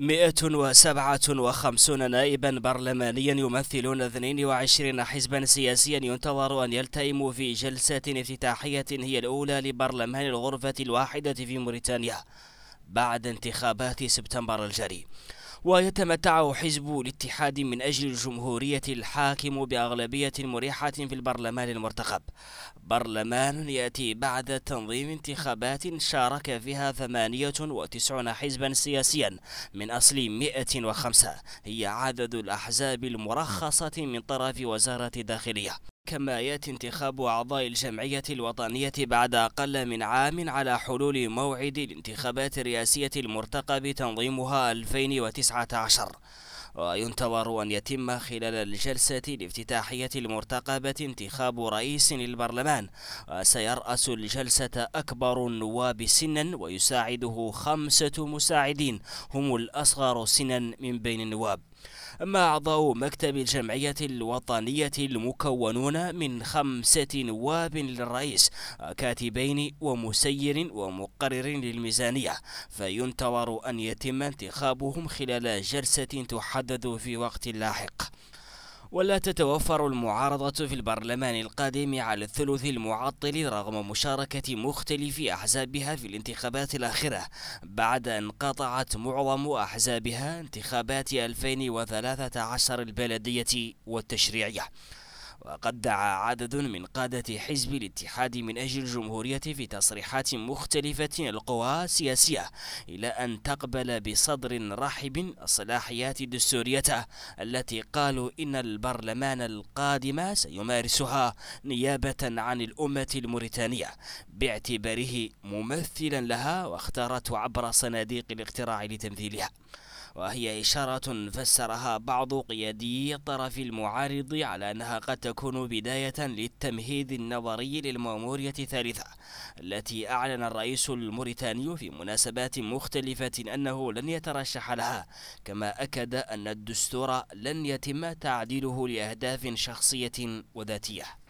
157 نائبا برلمانيا يمثلون 22 حزبا سياسيا ينتظر أن يلتئموا في جلسات افتتاحية هي الأولى لبرلمان الغرفة الواحدة في موريتانيا بعد انتخابات سبتمبر الجاري ويتمتع حزب الاتحاد من أجل الجمهورية الحاكم بأغلبية مريحة في البرلمان المرتقب برلمان يأتي بعد تنظيم انتخابات شارك فيها 98 حزبا سياسيا من أصل 105 هي عدد الأحزاب المرخصة من طرف وزارة الداخلية كما ياتي انتخاب أعضاء الجمعية الوطنية بعد أقل من عام على حلول موعد الانتخابات الرئاسية المرتقب تنظيمها 2019 وينتظر أن يتم خلال الجلسة الافتتاحية المرتقبة انتخاب رئيس للبرلمان وسيرأس الجلسة أكبر النواب سنا ويساعده خمسة مساعدين هم الأصغر سنا من بين النواب أما أعضاء مكتب الجمعية الوطنية المكونون من خمسة نواب للرئيس كاتبين ومسير ومقرر للميزانية فينتظر أن يتم انتخابهم خلال جلسة تحدد في وقت لاحق ولا تتوفر المعارضة في البرلمان القادم على الثلث المعطل رغم مشاركة مختلف أحزابها في الانتخابات الأخيرة بعد أن قطعت معظم أحزابها انتخابات 2013 البلدية والتشريعية وقد دعا عدد من قادة حزب الاتحاد من أجل الجمهورية في تصريحات مختلفة القوى السياسية إلى أن تقبل بصدر رحب الصلاحيات الدستورية التي قالوا إن البرلمان القادم سيمارسها نيابة عن الأمة الموريتانية باعتباره ممثلا لها واختارته عبر صناديق الاقتراع لتمثيلها وهي إشارة فسرها بعض قيادي الطرف المعارض على أنها قد تكون بداية للتمهيد النظري للمامورية الثالثة التي أعلن الرئيس الموريتاني في مناسبات مختلفة أنه لن يترشح لها كما أكد أن الدستور لن يتم تعديله لأهداف شخصية وذاتية